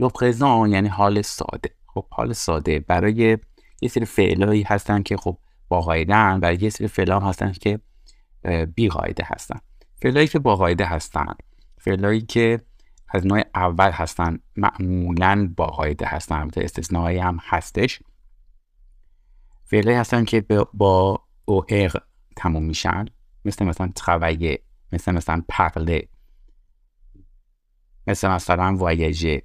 یا یعنی حال ساده خب حال ساده برای یه سری فعلایی هستن که خب با قاعده برای یه سری فعلا هستن که بی قاعده هستن فعلایی که با قاعده هستن فعلایی که از نوع اول هستن معمولا با قاعده هستن البته استثنایی هم هستش فعلایی هستن که با اغ تموم میشن مثل مثلا ترویه مثل مثلا پرله مثل مثلا وایجه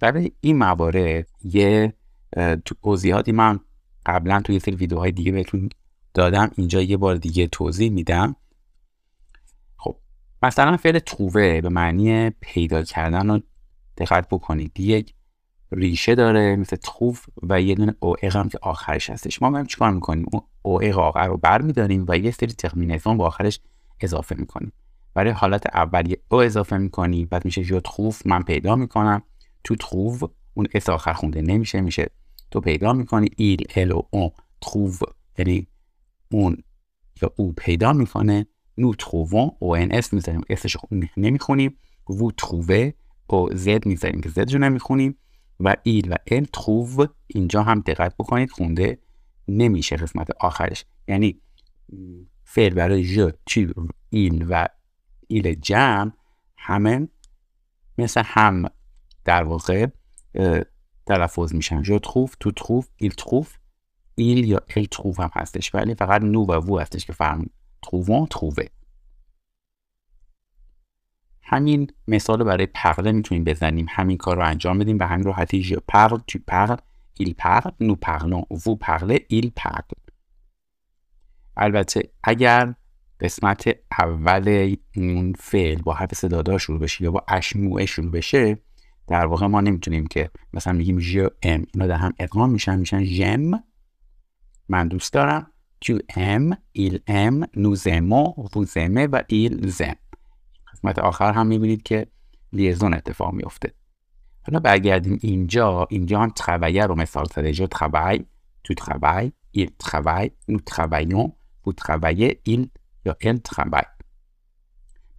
برای این موارد یه توضیحاتی من قبلا توی یه سری ویدیوهای دیگه بهتون دادم اینجا یه بار دیگه توضیح میدم خب مثلا فعل تووه به معنی پیدا کردن رو دقت بکنید یک ریشه داره مثل توف و یه دونه اوئق هم که آخرش هستش ما هم چیکار میکنیم اون اوعق آخر رو برمیداریم و یه سری تخمینسون به آخرش اضافه میکنیم برای حالت اولی او اضافه میکنی بعد میشه یه خوف من پیدا میکنم تو تروو اون اس آخر خونده نمیشه میشه تو پیدا میکنی ایل ال و اون تروو یعنی اون یا او پیدا میکنه نو trouvons او ان اس میذاریم اسش نمیخونیم وو تروو او زد میذاریم که زد نمیخونیم و ایل و ال تروو اینجا هم دقت بکنید خونده نمیشه قسمت آخرش یعنی فعل برای ژ چی ایل و ایل جمع همه مثل هم در واقع تلفظ میشن جو تروف تو تروف ایل تروف ایل یا ایل تروف هم هستش ولی فقط نو و وو هستش که فرم ترووان تروفه. همین مثال برای پغله میتونیم بزنیم همین کار رو انجام بدیم به همین راحتی ژ پغ تو پغ ایل پغل نو پغلان وو پغله ایل پغل البته اگر قسمت اول اون فعل با حرف صدادا شروع بشه یا با اشموعه شروع بشه در واقع ما نمیتونیم که مثلا میگیم ژ ام اینا در هم ادغام میشن میشن ژم من دوست دارم تو ام ایل ام نوزمو ووزمه و ایل زم قسمت آخر هم میبینید که لیزون اتفاق میفته حالا برگردیم اینجا اینجا هم تخویه رو مثال زده جو تخوی تو تخوی ایل تخوی نو تخویون بو تخویه ایل یا ایل تخوی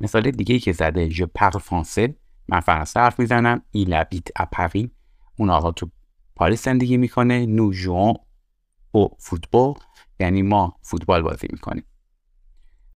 مثال دیگه ای که زده جو پار فرانسه من فرانسه حرف میزنم ایلابیت اپاری اون آقا تو پاریس زندگی میکنه نو جوان او فوتبال یعنی ما فوتبال بازی میکنیم